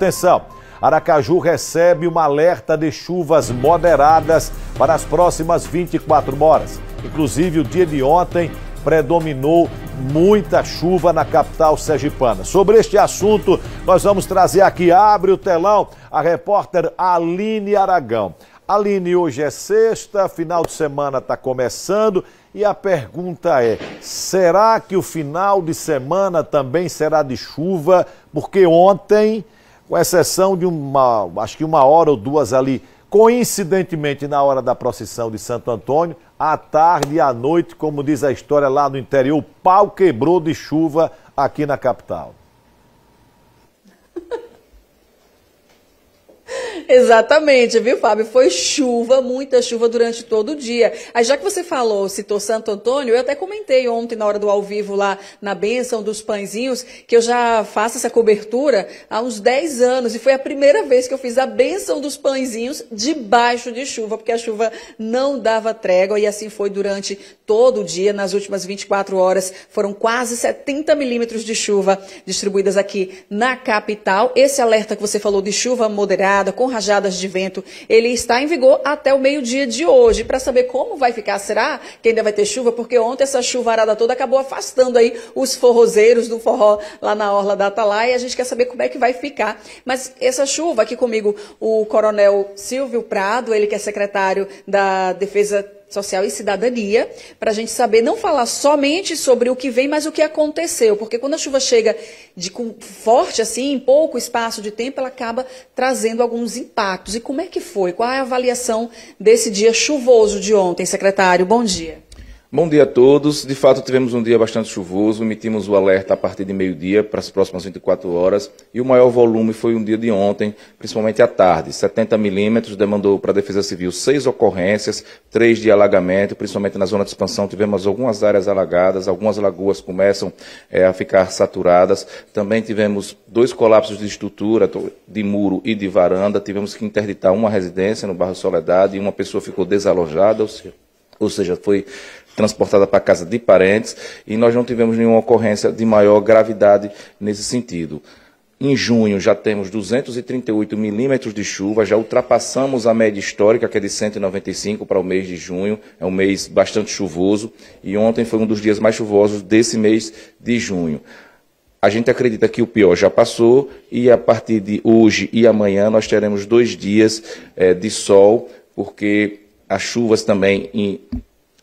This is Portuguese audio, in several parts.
Atenção! Aracaju recebe um alerta de chuvas moderadas para as próximas 24 horas. Inclusive, o dia de ontem predominou muita chuva na capital sergipana. Sobre este assunto, nós vamos trazer aqui, abre o telão, a repórter Aline Aragão. Aline, hoje é sexta, final de semana está começando e a pergunta é: será que o final de semana também será de chuva? Porque ontem com exceção de uma, acho que uma hora ou duas ali, coincidentemente na hora da procissão de Santo Antônio, à tarde e à noite, como diz a história lá no interior, o pau quebrou de chuva aqui na capital. Exatamente, viu, Fábio? Foi chuva, muita chuva durante todo o dia. Aí, já que você falou, citou Santo Antônio, eu até comentei ontem na hora do ao vivo lá na Bênção dos Pãezinhos, que eu já faço essa cobertura há uns 10 anos e foi a primeira vez que eu fiz a Bênção dos Pãezinhos debaixo de chuva, porque a chuva não dava trégua e assim foi durante todo o dia. Nas últimas 24 horas foram quase 70 milímetros de chuva distribuídas aqui na capital. Esse alerta que você falou de chuva moderada, com rajadas de vento, ele está em vigor até o meio-dia de hoje. Para saber como vai ficar, será que ainda vai ter chuva? Porque ontem essa chuvarada toda acabou afastando aí os forrozeiros do forró lá na Orla da Atalaia. A gente quer saber como é que vai ficar. Mas essa chuva aqui comigo, o coronel Silvio Prado, ele que é secretário da Defesa Social e Cidadania, para a gente saber não falar somente sobre o que vem, mas o que aconteceu. Porque quando a chuva chega de forte, assim, em pouco espaço de tempo, ela acaba trazendo alguns impactos. E como é que foi? Qual é a avaliação desse dia chuvoso de ontem, secretário? Bom dia. Bom dia a todos. De fato, tivemos um dia bastante chuvoso, emitimos o alerta a partir de meio-dia para as próximas 24 horas e o maior volume foi um dia de ontem, principalmente à tarde. 70 milímetros demandou para a Defesa Civil seis ocorrências, três de alagamento, principalmente na zona de expansão. Tivemos algumas áreas alagadas, algumas lagoas começam é, a ficar saturadas. Também tivemos dois colapsos de estrutura, de muro e de varanda. Tivemos que interditar uma residência no bairro Soledade e uma pessoa ficou desalojada, ou seja, foi transportada para casa de parentes e nós não tivemos nenhuma ocorrência de maior gravidade nesse sentido. Em junho já temos 238 milímetros de chuva, já ultrapassamos a média histórica, que é de 195 para o mês de junho. É um mês bastante chuvoso e ontem foi um dos dias mais chuvosos desse mês de junho. A gente acredita que o pior já passou e a partir de hoje e amanhã nós teremos dois dias é, de sol, porque as chuvas também em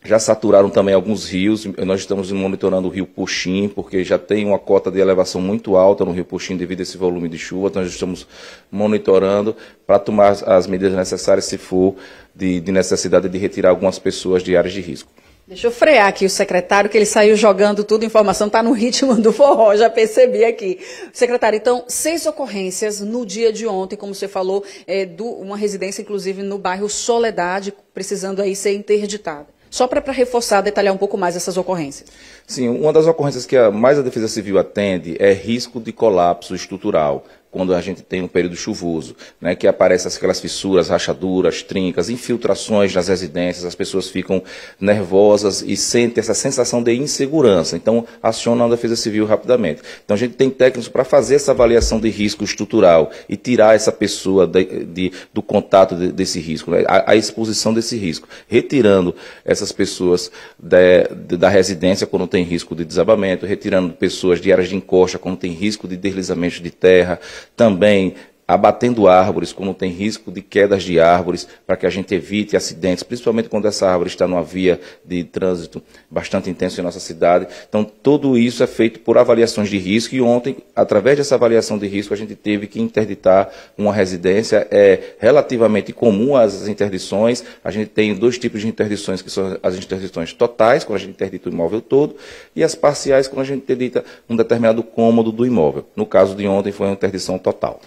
já saturaram também alguns rios. Nós estamos monitorando o rio Puxim, porque já tem uma cota de elevação muito alta no rio Puxim devido a esse volume de chuva. Então, nós estamos monitorando para tomar as medidas necessárias, se for de, de necessidade de retirar algumas pessoas de áreas de risco. Deixa eu frear aqui o secretário, que ele saiu jogando tudo, informação está no ritmo do forró, já percebi aqui. Secretário, então, seis ocorrências no dia de ontem, como você falou, é, uma residência, inclusive, no bairro Soledade, precisando aí ser interditada. Só para reforçar, detalhar um pouco mais essas ocorrências. Sim, uma das ocorrências que a, mais a Defesa Civil atende é risco de colapso estrutural quando a gente tem um período chuvoso, né, que aparecem aquelas fissuras, rachaduras, trincas, infiltrações nas residências, as pessoas ficam nervosas e sentem essa sensação de insegurança. Então, aciona a defesa civil rapidamente. Então, a gente tem técnicos para fazer essa avaliação de risco estrutural e tirar essa pessoa de, de, do contato de, desse risco, né, a, a, exposição desse risco, retirando essas pessoas da residência quando tem risco de desabamento, retirando pessoas de áreas de encosta quando tem risco de deslizamento de terra, também abatendo árvores, quando tem risco de quedas de árvores, para que a gente evite acidentes, principalmente quando essa árvore está numa via de trânsito bastante intenso em nossa cidade. Então, tudo isso é feito por avaliações de risco e ontem, através dessa avaliação de risco, a gente teve que interditar uma residência. É relativamente comum as interdições. A gente tem dois tipos de interdições, que são as interdições totais, quando a gente interdita o imóvel todo, e as parciais, quando a gente interdita um determinado cômodo do imóvel. No caso de ontem, foi uma interdição total.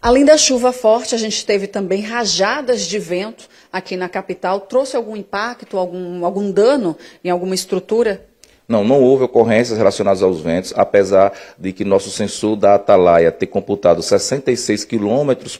Além da chuva forte, a gente teve também rajadas de vento aqui na capital. Trouxe algum impacto, algum, algum dano em alguma estrutura? Não, não houve ocorrências relacionadas aos ventos, apesar de que nosso sensor da Atalaia ter computado 66 km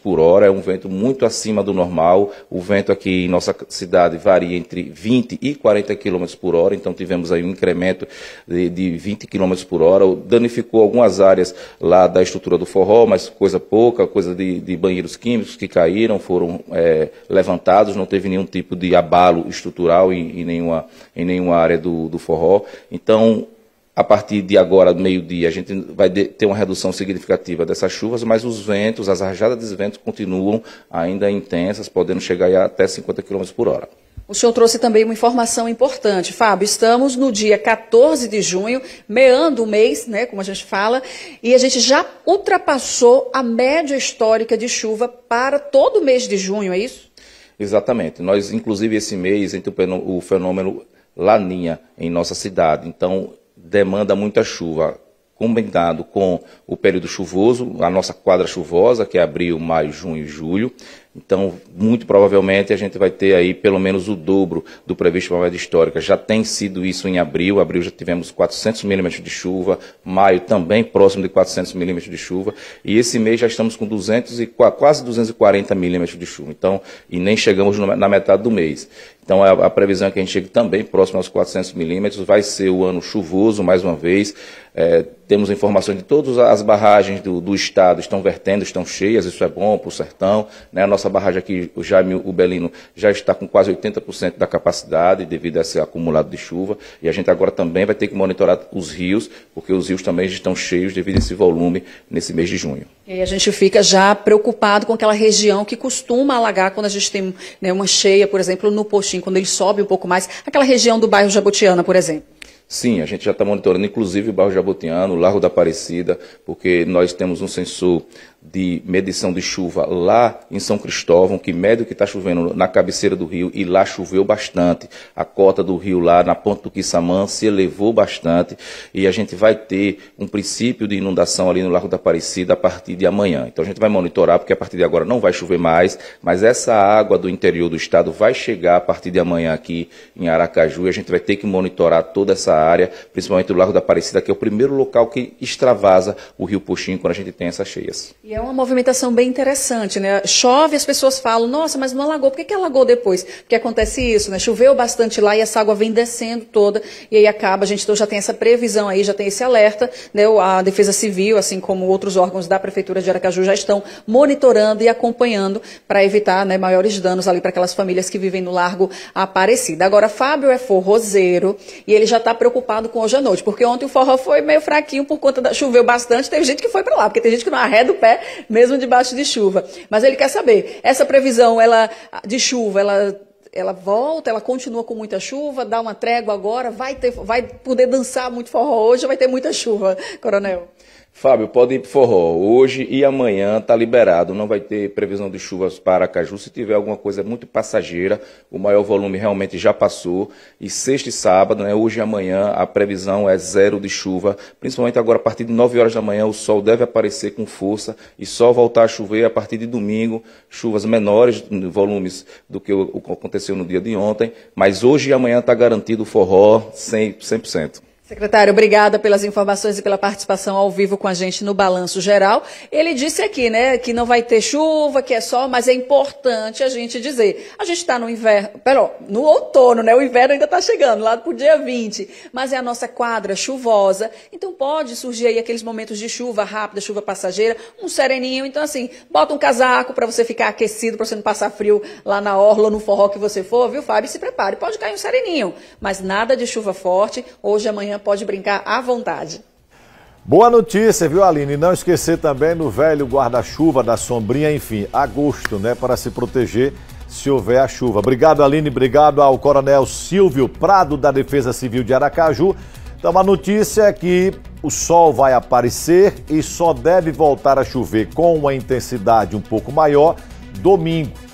por hora, é um vento muito acima do normal. O vento aqui em nossa cidade varia entre 20 e 40 km por hora, então tivemos aí um incremento de, de 20 km por hora. Danificou algumas áreas lá da estrutura do forró, mas coisa pouca, coisa de, de banheiros químicos que caíram, foram é, levantados, não teve nenhum tipo de abalo estrutural em, em nenhuma, em nenhuma área do, do forró. Então, a partir de agora, meio-dia, a gente vai ter uma redução significativa dessas chuvas, mas os ventos, as rajadas de vento continuam ainda intensas, podendo chegar até 50 km por hora. O senhor trouxe também uma informação importante, Fábio. Estamos no dia 14 de junho, meando o mês, né, como a gente fala, e a gente já ultrapassou a média histórica de chuva para todo o mês de junho, é isso? Exatamente. Nós, inclusive, esse mês, entre o fenômeno laninha em nossa cidade, então demanda muita chuva. Combinado com o período chuvoso, a nossa quadra chuvosa, que é abril, maio, junho e julho, então, muito provavelmente, a gente vai ter aí pelo menos o dobro do previsto para a média histórica. Já tem sido isso em abril. Abril já tivemos 400 milímetros de chuva. Maio também próximo de 400 milímetros de chuva. E esse mês já estamos com 200 e, quase 240 milímetros de chuva. Então, e nem chegamos na metade do mês. Então a, a, previsão é que a gente chegue também próximo aos 400 milímetros. Vai ser o ano chuvoso mais uma vez. É, temos informações de todas as barragens do, do, estado estão vertendo, estão cheias. Isso é bom para o sertão. Né? A nossa barragem aqui, o Jaime Ubelino, já está com quase 80% da capacidade devido a esse acumulado de chuva. E a gente agora também vai ter que monitorar os rios, porque os rios também estão cheios devido a esse volume nesse mês de junho. E a gente fica já preocupado com aquela região que costuma alagar quando a gente tem né, uma cheia, por exemplo, no postinho Betim, quando ele sobe um pouco mais, aquela região do bairro Jabotiana, por exemplo? Sim, a gente já está monitorando, inclusive o bairro Jabutiano, o Largo da Aparecida, porque nós temos um sensor de medição de chuva lá em São Cristóvão, que mede o que está chovendo na cabeceira do rio, e lá choveu bastante. A cota do rio lá na ponta do Quissamã se elevou bastante, e a gente vai ter um princípio de inundação ali no Largo da Aparecida a partir de amanhã. Então a gente vai monitorar, porque a partir de agora não vai chover mais, mas essa água do interior do estado vai chegar a partir de amanhã aqui em Aracaju, e a gente vai ter que monitorar toda essa área, principalmente o Largo da Aparecida, que é o primeiro local que extravasa o rio Puxim quando a gente tem essas cheias. E é uma movimentação bem interessante, né? Chove, as pessoas falam, nossa, mas não alagou, por que, que alagou depois? Porque acontece isso, né? Choveu bastante lá e essa água vem descendo toda e aí acaba, a gente então já tem essa previsão aí, já tem esse alerta, né? A Defesa Civil, assim como outros órgãos da Prefeitura de Aracaju já estão monitorando e acompanhando para evitar né, maiores danos ali para aquelas famílias que vivem no Largo Aparecida. Agora, Fábio é forrozeiro e ele já está preocupado com hoje à noite, porque ontem o forró foi meio fraquinho por conta da... Choveu bastante, teve gente que foi para lá, porque tem gente que não arreda o pé mesmo debaixo de chuva. Mas ele quer saber, essa previsão ela de chuva, ela ela volta, ela continua com muita chuva, dá uma trégua agora, vai ter vai poder dançar muito forró hoje, vai ter muita chuva, coronel. Fábio, pode ir pro forró. Hoje e amanhã tá liberado. Não vai ter previsão de chuvas para Caju. Se tiver alguma coisa muito passageira, o maior volume realmente já passou. E sexta e sábado, né, hoje e amanhã, a previsão é zero de chuva. Principalmente agora, a partir de 9 horas da manhã, o sol deve aparecer com força e só voltar a chover a partir de domingo. Chuvas menores, volumes do que aconteceu no dia de ontem. Mas hoje e amanhã tá garantido o forró 100%. 100%. Secretário, obrigada pelas informações e pela participação ao vivo com a gente no Balanço Geral. Ele disse aqui, né, que não vai ter chuva, que é sol, mas é importante a gente dizer. A gente está no inverno, perdão, no outono, né? O inverno ainda está chegando, lá para o dia 20. Mas é a nossa quadra chuvosa, então pode surgir aí aqueles momentos de chuva rápida, chuva passageira, um sereninho. Então, assim, bota um casaco para você ficar aquecido, para você não passar frio lá na orla ou no forró que você for, viu, Fábio? Se prepare, pode cair um sereninho, mas nada de chuva forte, hoje, amanhã, amanhã pode brincar à vontade. Boa notícia, viu, Aline? Não esquecer também no velho guarda-chuva da sombrinha, enfim, agosto, né, para se proteger se houver a chuva. Obrigado, Aline. Obrigado ao Coronel Silvio Prado, da Defesa Civil de Aracaju. Então, a notícia é que o sol vai aparecer e só deve voltar a chover com uma intensidade um pouco maior domingo.